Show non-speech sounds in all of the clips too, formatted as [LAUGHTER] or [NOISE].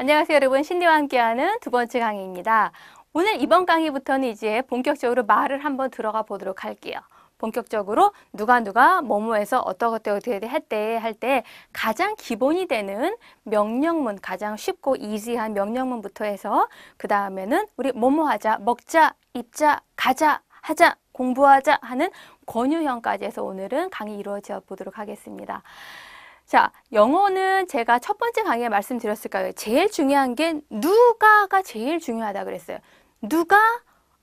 안녕하세요 여러분 신디와 함께하는 두 번째 강의입니다. 오늘 이번 강의부터는 이제 본격적으로 말을 한번 들어가 보도록 할게요. 본격적으로 누가 누가 뭐뭐해서 어떻게 어떻게 할때 할 때 가장 기본이 되는 명령문 가장 쉽고 이지한 명령문부터 해서 그 다음에는 우리 뭐뭐 하자 먹자 입자 가자 하자 공부하자 하는 권유형까지 해서 오늘은 강의 이루어져 보도록 하겠습니다. 자, 영어는 제가 첫 번째 강의에 말씀드렸을까요? 제일 중요한 게 누가가 제일 중요하다 그랬어요. 누가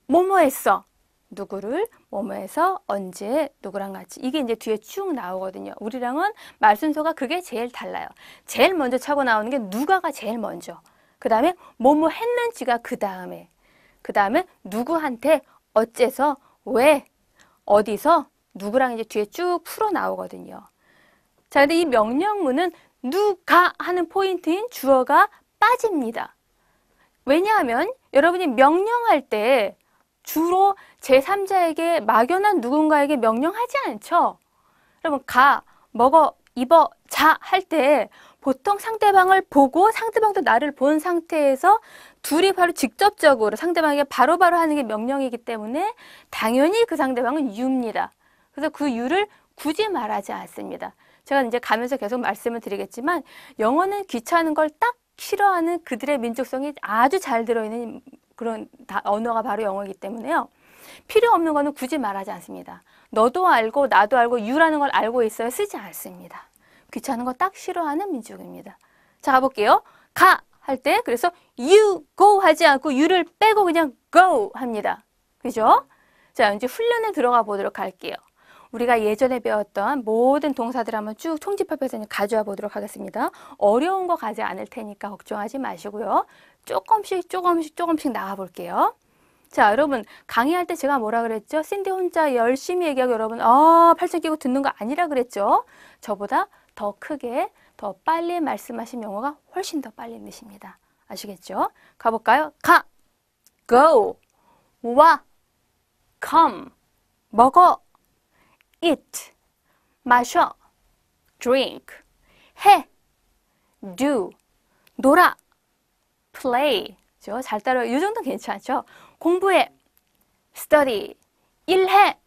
뭐뭐 했어. 누구를 뭐뭐해서 언제 누구랑 같이 이게 이제 뒤에 쭉 나오거든요. 우리랑은 말 순서가 그게 제일 달라요. 제일 먼저 차고 나오는 게 누가가 제일 먼저. 그 다음에 뭐뭐 했는지가 그 다음에. 그 다음에 누구한테 어째서 왜 어디서 누구랑 이제 뒤에 쭉 풀어 나오거든요. 자, 근데 이 명령문은 누가 하는 포인트인 주어가 빠집니다. 왜냐하면 여러분이 명령할 때 주로 제3자에게 막연한 누군가에게 명령하지 않죠. 여러분 가, 먹어, 입어, 자 할 때 보통 상대방을 보고 상대방도 나를 본 상태에서 둘이 바로 직접적으로 상대방에게 바로바로 하는 게 명령이기 때문에 당연히 그 상대방은 유입니다. 그래서 그 유를 굳이 말하지 않습니다. 제가 이제 가면서 계속 말씀을 드리겠지만 영어는 귀찮은 걸 딱 싫어하는 그들의 민족성이 아주 잘 들어있는 그런 다, 언어가 바로 영어이기 때문에요. 필요 없는 거는 굳이 말하지 않습니다. 너도 알고 나도 알고 유라는 걸 알고 있어야 쓰지 않습니다. 귀찮은 거 딱 싫어하는 민족입니다. 자 가볼게요. 가 할 때 그래서 you go 하지 않고 you를 빼고 그냥 go 합니다. 그죠? 자 이제 훈련에 들어가 보도록 할게요. 우리가 예전에 배웠던 모든 동사들 한번 쭉 총집합해서 가져와 보도록 하겠습니다. 어려운 거 가지 않을 테니까 걱정하지 마시고요. 조금씩 조금씩 조금씩 나와 볼게요. 자, 여러분 강의할 때 제가 뭐라 그랬죠? 신디 혼자 열심히 얘기하고 여러분 아, 팔짱 끼고 듣는 거 아니라 그랬죠? 저보다 더 크게 더 빨리 말씀하신 영어가 훨씬 더 빨리 느십니다 아시겠죠? 가볼까요? 가, go, 와, come, 먹어, eat, 마셔, drink, 해, do, 놀아, play. 죠잘 따라, 이 정도 괜찮죠? 공부해, study, 일해,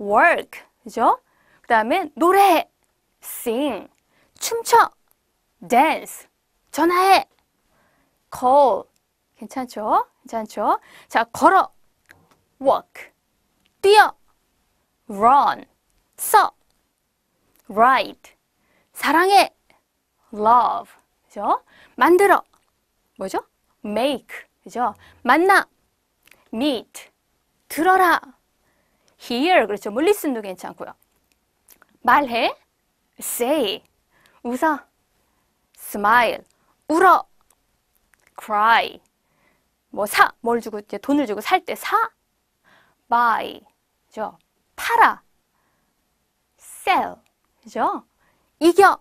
work. 그죠? 그 다음에 노래해, sing, 춤춰, dance, 전화해, call. 괜찮죠? 괜찮죠? 자, 걸어, walk, 뛰어, run, 써 write 사랑해 love 그죠? 만들어 뭐죠? make 그죠? 만나 meet 들어라 hear 그렇죠? 물리쓴도 괜찮고요. 말해 say 웃어 smile 울어 cry 뭐사뭘 주고 이제 돈을 주고 살 때 사 buy 그죠? 팔아 sell. 그죠? 이겨.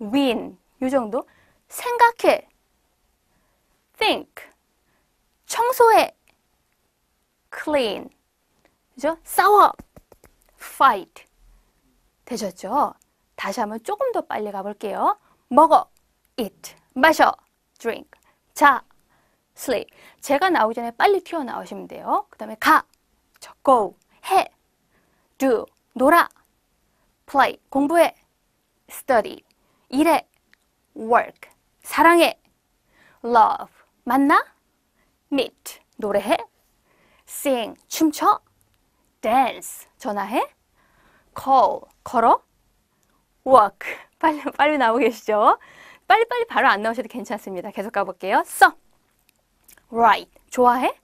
win. 요 정도. 생각해. think. 청소해. clean. 그죠? 싸워. fight. 되셨죠? 다시 한번 조금 더 빨리 가볼게요. 먹어. eat. 마셔. drink. 자. sleep. 제가 나오기 전에 빨리 튀어나오시면 돼요. 그 다음에 가. 저 go. 해. do. 놀아. play 공부해 study 일해 work 사랑해 love 만나 meet 노래해 sing 춤춰 dance 전화해 call 걸어 walk [LAUGHS] 빨리 빨리 나오고 계시죠? 빨리빨리 바로 안 나오셔도 괜찮습니다. 계속 가볼게요. 써 write 좋아해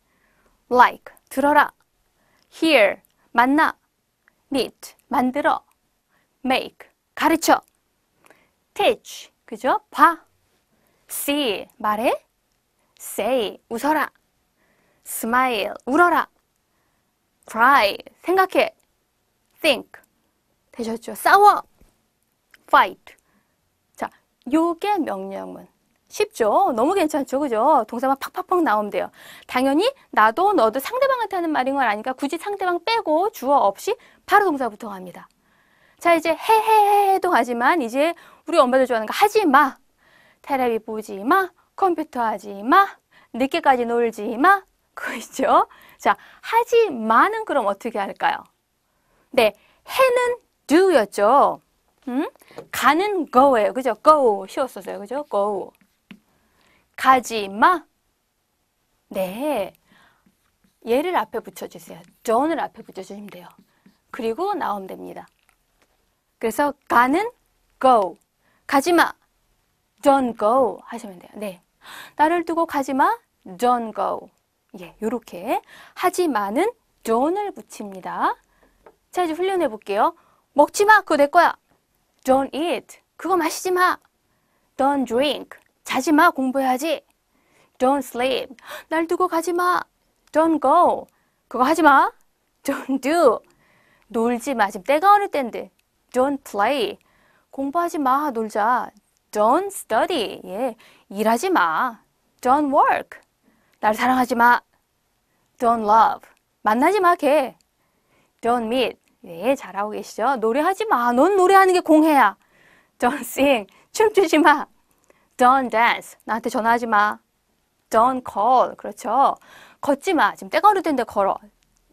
like 들어라 hear 만나 meet 만들어 make 가르쳐 teach 그죠? 봐 see 말해 say 웃어라 smile 울어라 cry 생각해 think 되셨죠? 싸워 fight 자, 요게 명령문 쉽죠? 너무 괜찮죠? 그죠? 동사만 팍팍팍 나오면 돼요. 당연히 나도 너도 상대방한테 하는 말인 걸 아니까 굳이 상대방 빼고 주어 없이 바로 동사부터 갑니다. 자, 이제 해해해해도 가지만 이제 우리 엄마들 좋아하는 거 하지 마. 테레비 보지 마. 컴퓨터 하지 마. 늦게까지 놀지 마. 그거 있죠? 자, 하지 마는 그럼 어떻게 할까요? 네, 해는 do였죠. 음? 가는 go예요. 그죠? go 쉬웠었어요. 그죠? go. 가지 마. 네. 얘를 앞에 붙여주세요. don을 앞에 붙여주시면 돼요. 그리고 나오면 됩니다. 그래서 가는 go, 가지마, don't go 하시면 돼요. 네, 나를 두고 가지마, don't go. 예, 요렇게 하지마는 don't을 붙입니다. 자, 이제 훈련해 볼게요. 먹지 마, 그거 내 거야. Don't eat, 그거 마시지 마. Don't drink, 자지 마, 공부해야지. Don't sleep, 날 두고 가지 마. Don't go, 그거 하지 마. Don't do, 놀지 마, 지금 때가 어느 때인데. Don't play. 공부하지 마, 놀자. Don't study. 예. 일하지 마. Don't work. 날 사랑하지 마. Don't love. 만나지 마, 걔. Don't meet. 예, 잘하고 계시죠? 노래하지 마. 넌 노래하는 게 공해야. Don't sing. 춤추지 마. Don't dance. 나한테 전화하지 마. Don't call. 그렇죠. 걷지 마. 지금 때가 어릴 텐데 걸어.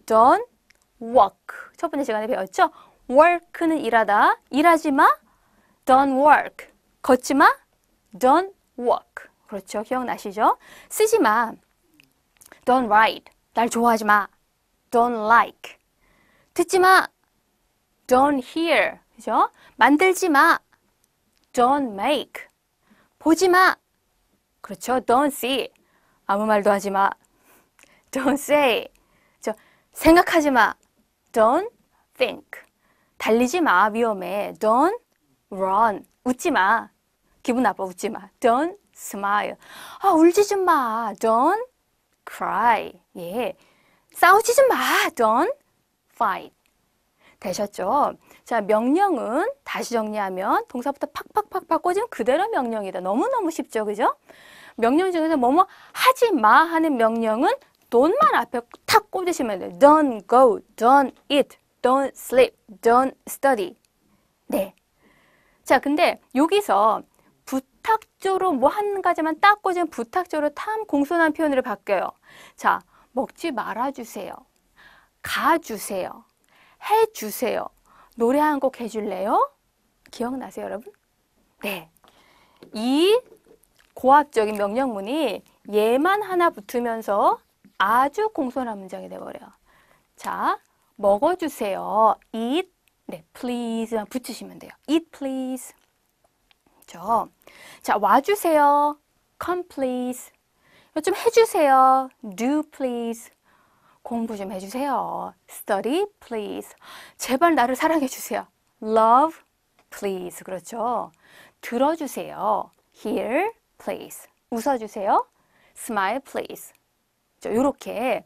Don't walk. 첫 번째 시간에 배웠죠? work는 일하다, 일하지 마, don't work. 걷지 마, don't walk. 그렇죠. 기억나시죠? 쓰지 마, don't r i d e 날 좋아하지 마, don't like. 듣지 마, don't hear. 그죠? 만들지 마, don't make. 보지 마, 그렇죠. don't see. 아무 말도 하지 마, don't say. 생각하지 마, don't think. 달리지 마 위험해. Don't run. 웃지 마. 기분 나빠 웃지 마. Don't smile. 아, 울지 좀 마. Don't cry. 예. 싸우지 좀 마. Don't fight. 되셨죠? 자, 명령은 다시 정리하면 동사부터 팍팍팍팍 꽂으면 그대로 명령이다. 너무너무 쉽죠? 그죠? 명령 중에서 뭐뭐 하지 마 하는 명령은 don't만 앞에 탁 꽂으시면 돼요. don't go, don't eat. don't sleep, don't study. 네. 자, 근데 여기서 부탁조로 뭐 한 가지만 딱꽂으 부탁조로 탐 공손한 표현으로 바뀌어요. 자, 먹지 말아주세요. 가주세요. 해주세요. 노래 한 곡 해줄래요? 기억나세요, 여러분? 네. 이 고압적인 명령문이 얘만 하나 붙으면서 아주 공손한 문장이 되버려요 자, 먹어주세요. eat, 네, please 붙이시면 돼요. eat please. 그렇죠? 자, 와주세요. come please. 좀 해주세요. do please. 공부 좀 해주세요. study please. 제발 나를 사랑해주세요. love please. 그렇죠? 들어주세요. hear please. 웃어주세요. smile please. 이렇게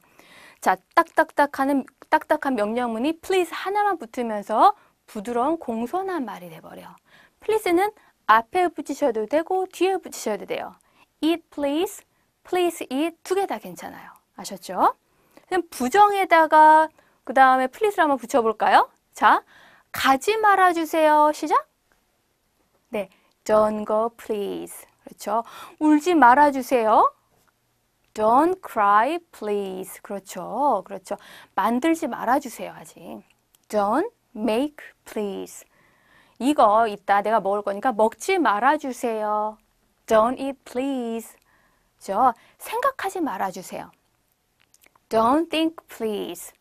자, 딱딱딱 하는 딱딱한 명령문이 please 하나만 붙으면서 부드러운 공손한 말이 돼버려. please는 앞에 붙이셔도 되고 뒤에 붙이셔도 돼요. eat please, please eat 두 개 다 괜찮아요. 아셨죠? 그럼 부정에다가 그 다음에 please를 한번 붙여볼까요? 자, 가지 말아주세요. 시작. 네, don't go please. 그렇죠. 울지 말아주세요. Don't cry, please. 그렇죠. 그렇죠. 만들지 말아주세요, 아직. Don't make, please. 이거 이따 내가 먹을 거니까 먹지 말아주세요. Don't eat, please. 저 그렇죠? 생각하지 말아주세요. Don't think, please.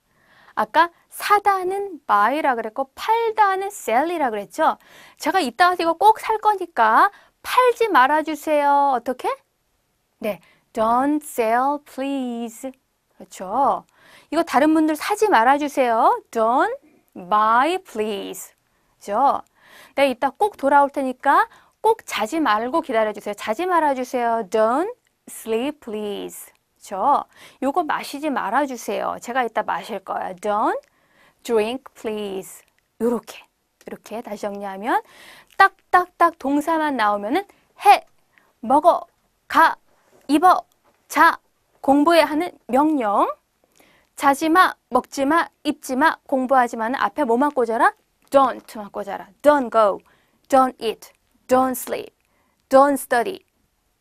아까 사다는 buy라 그랬고 팔다는 sell이라 그랬죠? 제가 이따 이거 꼭 살 거니까 팔지 말아주세요. 어떻게? 네, Don't sell, please. 그렇죠? 이거 다른 분들 사지 말아주세요. Don't buy, please. 그렇죠? 내가 이따 꼭 돌아올 테니까 꼭 자지 말고 기다려주세요. 자지 말아주세요. Don't sleep, please. 그렇죠? 요거 마시지 말아주세요. 제가 이따 마실 거야. Don't drink, please. 요렇게. 이렇게 다시 정리하면 딱딱딱 동사만 나오면은 해, 먹어, 가, 입어, 자, 공부해야 하는 명령. 자지마, 먹지마, 입지마, 공부하지마는 앞에 뭐만 꽂아라? don't만 꽂아라. don't go, don't eat, don't sleep, don't study.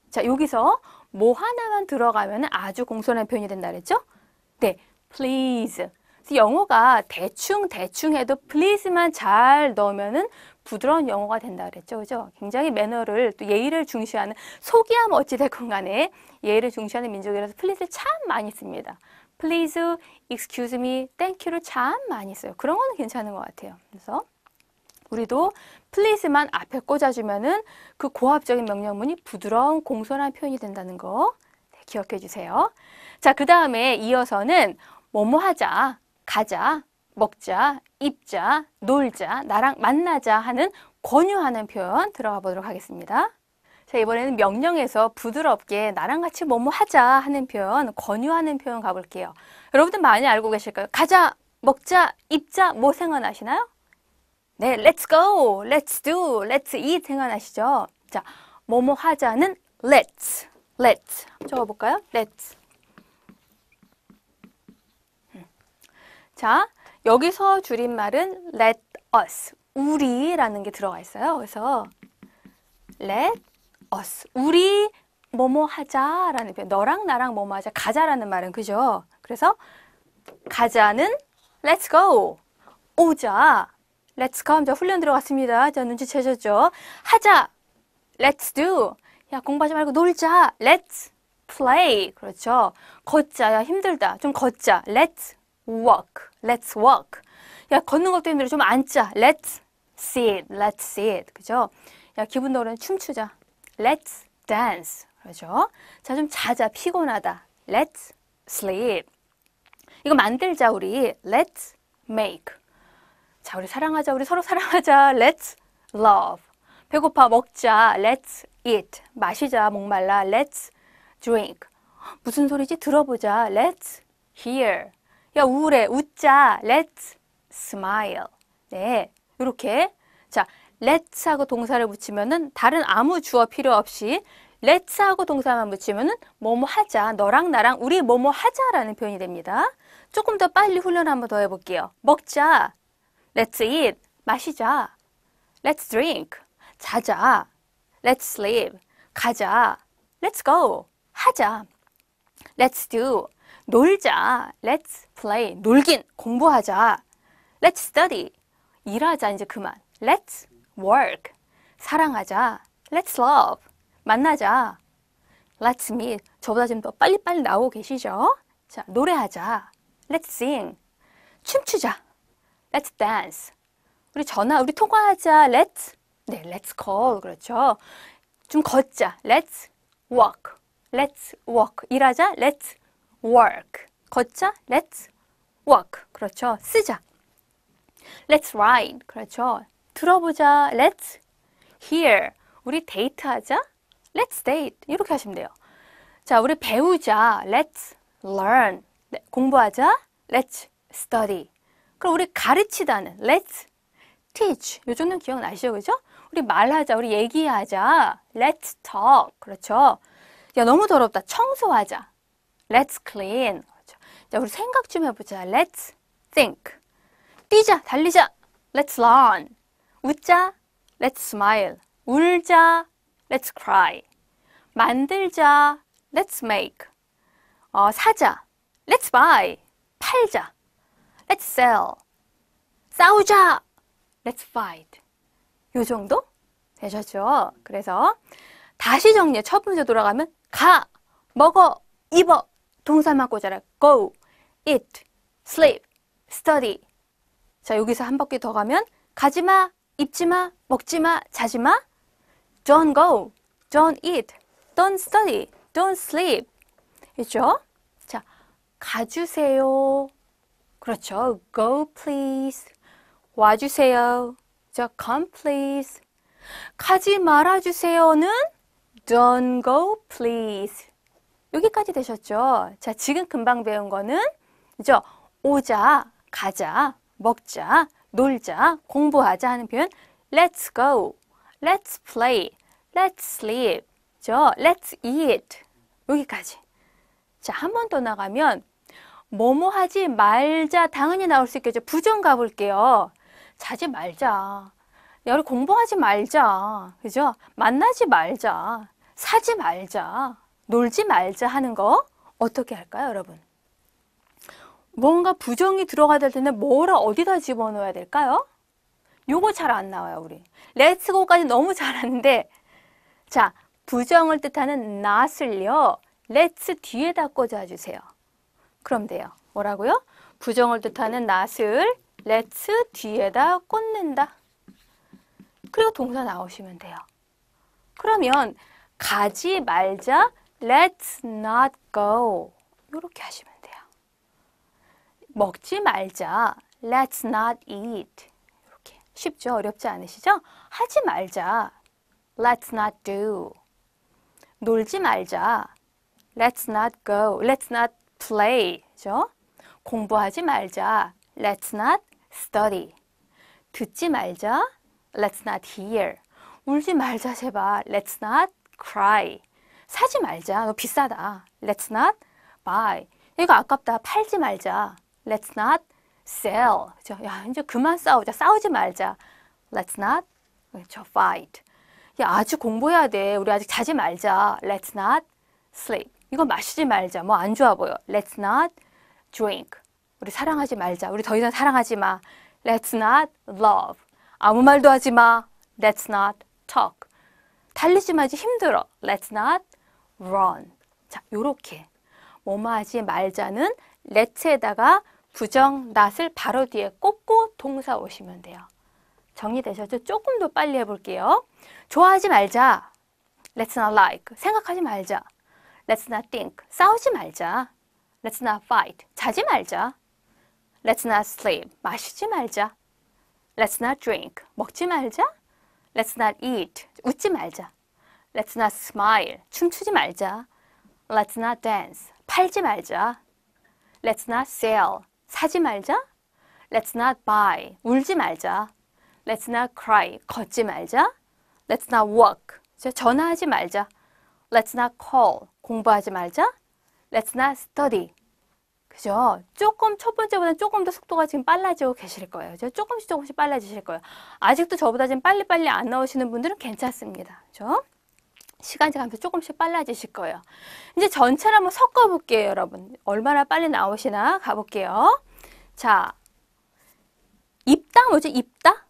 자, 여기서 뭐 하나만 들어가면 아주 공손한 표현이 된다 그랬죠? 네, please, 영어가 대충 대충 해도 please만 잘 넣으면은 부드러운 영어가 된다 그랬죠. 그죠? 굉장히 매너를 또 예의를 중시하는 속이함어찌될건 간에 예의를 중시하는 민족이라서 please를 참 많이 씁니다. please, excuse me, thank you를 참 많이 써요. 그런 거는 괜찮은 것 같아요. 그래서 우리도 please만 앞에 꽂아주면은 그 고압적인 명령문이 부드러운 공손한 표현이 된다는 거 네, 기억해 주세요. 자, 그 다음에 이어서는 뭐뭐 하자. 가자, 먹자, 입자, 놀자, 나랑 만나자 하는 권유하는 표현 들어가 보도록 하겠습니다. 자, 이번에는 명령에서 부드럽게 나랑 같이 뭐뭐 하자 하는 표현, 권유하는 표현 가볼게요. 여러분들 많이 알고 계실까요? 가자, 먹자, 입자, 뭐 생각나시나요? 네, let's go, let's do, let's eat 생각나시죠? 자, 뭐뭐 하자는 let's, let's 적어볼까요? let's 자, 여기서 줄임말은 let us, 우리라는 게 들어가 있어요. 그래서 let us, 우리 뭐뭐 하자라는 표현, 너랑 나랑 뭐뭐 하자, 가자라는 말은 그죠? 그래서 가자는 let's go, 오자, let's come, 자 훈련 들어갔습니다. 자 눈치채셨죠? 하자, let's do, 야 공부하지 말고 놀자, let's play, 그렇죠? 걷자, 야 힘들다, 좀 걷자, let's walk. Let's walk. 야, 걷는 것도 힘들어. 좀 앉자. Let's see it. Let's see it. 그죠? 야, 기분 더러는 춤추자. Let's dance. 그죠? 자, 좀 자자. 피곤하다. Let's sleep. 이거 만들자, 우리. Let's make. 자, 우리 사랑하자. 우리 서로 사랑하자. Let's love. 배고파. 먹자. Let's eat. 마시자. 목말라. Let's drink. 무슨 소리지? 들어보자. Let's hear. 야, 우울해. 웃자. Let's smile. 네. 이렇게. 자, let's 하고 동사를 붙이면은 다른 아무 주어 필요 없이 let's 하고 동사만 붙이면은 뭐뭐 하자. 너랑 나랑 우리 뭐뭐 하자라는 표현이 됩니다. 조금 더 빨리 훈련 한번 더 해볼게요. 먹자. Let's eat. 마시자. Let's drink. 자자. Let's sleep. 가자. Let's go. 하자. Let's do. 놀자. Let's play. 놀긴. 공부하자. Let's study. 일하자. 이제 그만. Let's work. 사랑하자. Let's love. 만나자. Let's meet. 저보다 지금 더 빨리빨리 나오고 계시죠? 자, 노래하자. Let's sing. 춤추자. Let's dance. 우리 전화, 우리 통화하자. Let's. 네, let's call. 그렇죠. 좀 걷자. Let's walk. Let's walk. 일하자. Let's work. 걷자. Let's walk. 그렇죠. 쓰자. Let's ride. 그렇죠. 들어보자. Let's hear. 우리 데이트하자. Let's date. 이렇게 하시면 돼요. 자, 우리 배우자. Let's learn. 네, 공부하자. Let's study. 그럼 우리 가르치다는 Let's teach. 요 정도는 기억나시죠? 그죠? 우리 말하자. 우리 얘기하자. Let's talk. 그렇죠. 야, 너무 더럽다. 청소하자. Let's clean. 그렇죠. 자, 우리 생각 좀 해보자. Let's think. 뛰자, 달리자. Let's r n 웃자. Let's smile. 울자. Let's cry. 만들자. Let's make. 어, 사자. Let's buy. 팔자. Let's sell. 싸우자. Let's fight. 요 정도? 되셨죠? 그래서 다시 정리해. 첫 번째 돌아가면 가, 먹어, 입어, 동사만 꽂아라. go, eat, sleep, study. 자, 여기서 한 바퀴 더 가면 가지마, 입지마, 먹지마, 자지마. don't go, don't eat, don't study, don't sleep. 있죠? 자, 가주세요. 그렇죠. go please. 와주세요. 자, come please. 가지 말아주세요는 don't go please. 여기까지 되셨죠? 자, 지금 금방 배운 거는 이죠 오자, 가자, 먹자, 놀자, 공부하자 하는 표현 Let's go, let's play, let's sleep, 저 let's eat 여기까지 자, 한 번 더 나가면 뭐뭐 하지 말자 당연히 나올 수 있겠죠. 부정 가볼게요. 자지 말자. 우리 공부하지 말자. 그죠? 만나지 말자. 사지 말자. 놀지 말자 하는 거 어떻게 할까요, 여러분? 뭔가 부정이 들어가야 될 텐데 뭐라 어디다 집어넣어야 될까요? 요거 잘 안 나와요, 우리. 렛츠고까지 너무 잘하는데 자, 부정을 뜻하는 not을요. l e 뒤에다 꽂아주세요. 그럼 돼요. 뭐라고요? 부정을 뜻하는 not을 l e 뒤에다 꽂는다. 그리고 동사 나오시면 돼요. 그러면 가지 말자, Let's not go. 이렇게 하시면 돼요. 먹지 말자. Let's not eat. 이렇게 쉽죠? 어렵지 않으시죠? 하지 말자. Let's not do. 놀지 말자. Let's not go. Let's not play. 죠 공부하지 말자. Let's not study. 듣지 말자. Let's not hear. 울지 말자 제발. Let's not cry. 사지 말자. 너 비싸다. Let's not buy. 이거 아깝다. 팔지 말자. Let's not sell. 야, 이제 그만 싸우자. 싸우지 말자. Let's not 그렇죠? fight. 야, 아주 공부해야 돼. 우리 아직 자지 말자. Let's not sleep. 이거 마시지 말자. 뭐 안 좋아 보여. Let's not drink. 우리 사랑하지 말자. 우리 더 이상 사랑하지 마. Let's not love. 아무 말도 하지 마. Let's not talk. 달리지 마지 힘들어. Let's not run. 자, 요렇게. 뭐뭐 하지 말자는 let에다가 부정 not을 바로 뒤에 꽂고 동사 오시면 돼요. 정리되셨죠? 조금 더 빨리 해볼게요. 좋아하지 말자. Let's not like. 생각하지 말자. Let's not think. 싸우지 말자. Let's not fight. 자지 말자. Let's not sleep. 마시지 말자. Let's not drink. 먹지 말자. Let's not eat. 웃지 말자. Let's not smile. 춤추지 말자. Let's not dance. 팔지 말자. Let's not sell. 사지 말자. Let's not buy. 울지 말자. Let's not cry. 걷지 말자. Let's not walk. 전화하지 말자. Let's not call. 공부하지 말자. Let's not study. 그죠? 조금 첫 번째보다 조금 더 속도가 지금 빨라지고 계실 거예요. 그죠? 조금씩 조금씩 빨라지실 거예요. 아직도 저보다 지금 빨리빨리 안 나오시는 분들은 괜찮습니다. 그죠? 시간이 가면서 조금씩 빨라지실 거예요. 이제 전체를 한번 섞어볼게요, 여러분. 얼마나 빨리 나오시나 가볼게요. 자, 입다 뭐지? 입다?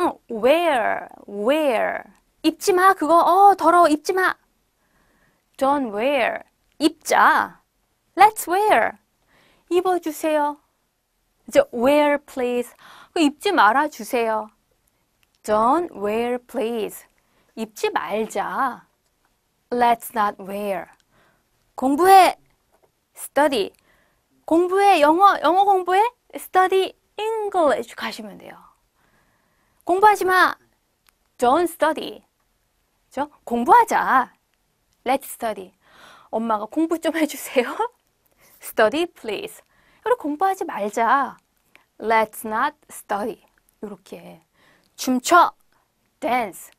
응, where, where. 입지 마, 그거. 어, 더러워, 입지 마. Don't wear. 입자. Let's wear. 입어주세요. 이제 wear please. 그 입지 말아주세요. Don't wear please. 입지 말자. Let's not wear. 공부해. Study. 공부해. 영어 영어 공부해. Study English 가시면 돼요. 공부하지 마. Don't study. 죠? 공부하자. Let's study. 엄마가 공부 좀 해주세요. study please. 그리고 공부하지 말자. Let's not study. 이렇게 춤춰. dance.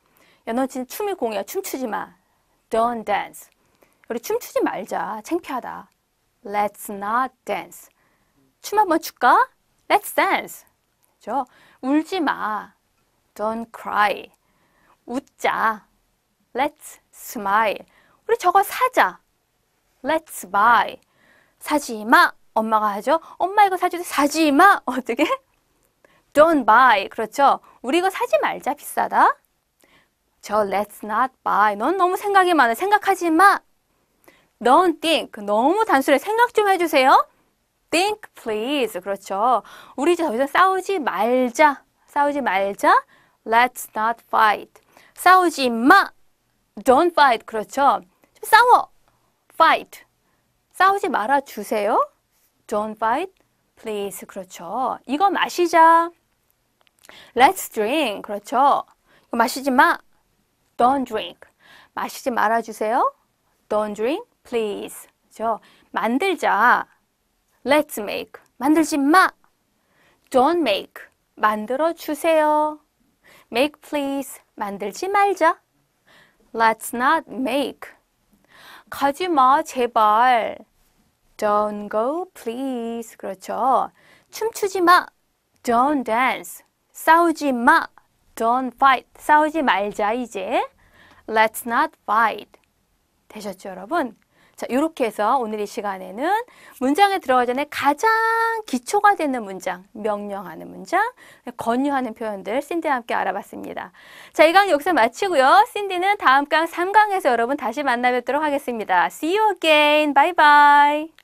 야, 너 지금 춤이 공이야. 춤추지 마. Don't dance. 우리 춤추지 말자. 창피하다. Let's not dance. 춤 한번 출까? Let's dance. 그죠? 울지 마. Don't cry. 웃자. Let's smile. 우리 저거 사자. Let's buy. 사지 마. 엄마가 하죠. 엄마 이거 사줘도 사지 마. [LAUGHS] 어떻게? Don't buy. 그렇죠. 우리 이거 사지 말자. 비싸다. 저 let's not buy. 넌 너무 생각이 많아. 생각하지 마. Don't think. 너무 단순해. 생각 좀 해주세요. Think, please. 그렇죠. 우리 이제 더 이상 싸우지 말자. 싸우지 말자. Let's not fight. 싸우지 마. Don't fight. 그렇죠. 싸워. Fight. 싸우지 말아 주세요. Don't fight. Please. 그렇죠. 이거 마시자. Let's drink. 그렇죠. 마시지 마. Don't drink. 마시지 말아주세요. Don't drink, please. 그죠? 만들자. Let's make. 만들지 마. Don't make. 만들어 주세요. Make, please. 만들지 말자. Let's not make. 가지 마, 제발. Don't go, please. 그렇죠. 춤추지 마. Don't dance. 싸우지 마. Don't fight. 싸우지 말자 이제. Let's not fight. 되셨죠, 여러분? 자, 이렇게 해서 오늘 이 시간에는 문장에 들어가기 전에 가장 기초가 되는 문장, 명령하는 문장, 권유하는 표현들 신디와 함께 알아봤습니다. 자, 이강의 여기서 마치고요. 신디는 다음 강 3강에서 여러분 다시 만나 뵙도록 하겠습니다. See you again. Bye bye.